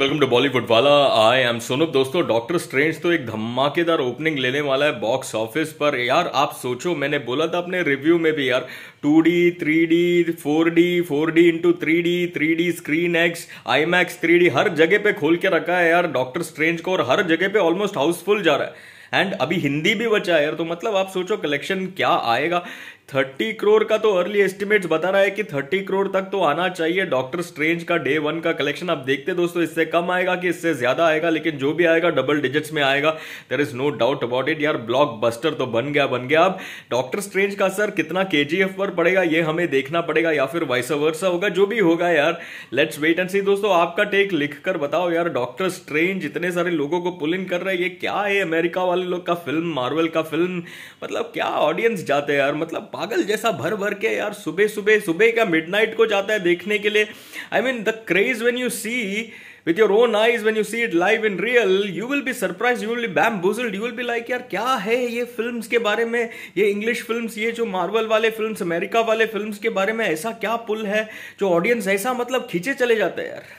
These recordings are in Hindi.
वेलकम टू बॉलीवुड वाला आई एम सोनू दोस्तों डॉक्टर स्ट्रेंज तो एक धमाकेदार ओपनिंग लेने वाला है बॉक्स ऑफिस पर यार आप सोचो मैंने बोला था अपने रिव्यू में भी यार 2D 3D 4D 4D into 3D 3D screen X IMAX three हर जगह पे खोल के रखा है यार डॉक्टर स्ट्रेंज को और हर जगह पे ऑलमोस्ट हाउसफुल जा रहा है एंड अभी हिंदी भी बचा है यार तो मतलब आप सोचो कलेक्शन क्या आएगा थर्टी करोड़ का तो अर्ली एस्टिमेट्स बता रहा है कि थर्टी करोड़ तक तो आना चाहिए डॉक्टर स्ट्रेंज का डे वन का कलेक्शन आप देखते दोस्तों इससे कम आएगा कि इससे ज्यादा आएगा लेकिन जो भी आएगा डबल डिजिट्स में आएगा there is no doubt about it यार ब्लॉक बस्टर तो बन गया बन गया अब डॉक्टर स्ट्रेंज का सर कितना के पर पड़ेगा ये हमें देखना पड़ेगा या फिर वाइस वर्सा होगा जो भी होगा यार लेट्स वेट एंड सी दोस्तों आपका टेक लिख कर बताओ यार डॉक्टर स्ट्रेंज इतने सारे लोगों को पुल इन कर रहे हैं ये क्या है अमेरिका वाले वाले लोग का फिल्म मार्वल का फिल्म मतलब क्या ऑडियंस जाते हैं यार मतलब पागल जैसा भर भर के यार सुबह सुबह सुबह का मिड को जाता है देखने के लिए I mean the craze when you see with your own eyes when you see it live in real you will be surprise you will be bamboozled you will be like यार क्या है ये फिल्म के बारे में ये इंग्लिश फिल्म ये जो मार्वल वाले फिल्म अमेरिका वाले फिल्म के बारे में ऐसा क्या पुल है जो ऑडियंस ऐसा मतलब खींचे चले जाते हैं यार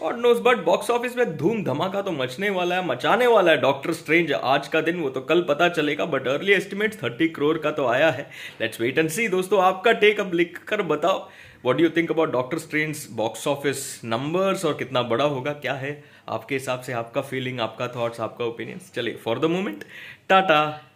God knows but box office में धूम धमाका तो मचने वाला है मचाने वाला है डॉक्टर स्ट्रेंज आज का दिन वो तो कल पता चलेगा but early estimate thirty crore का तो आया है लेट्स वेट एंड सी दोस्तों आपका टेक अब लिख कर बताओ what do think about Doctor Strange box office numbers और कितना बड़ा होगा क्या है आपके हिसाब से आपका फीलिंग आपका थॉट्स आपका ओपिनियंस चलिए फॉर द मोमेंट टाटा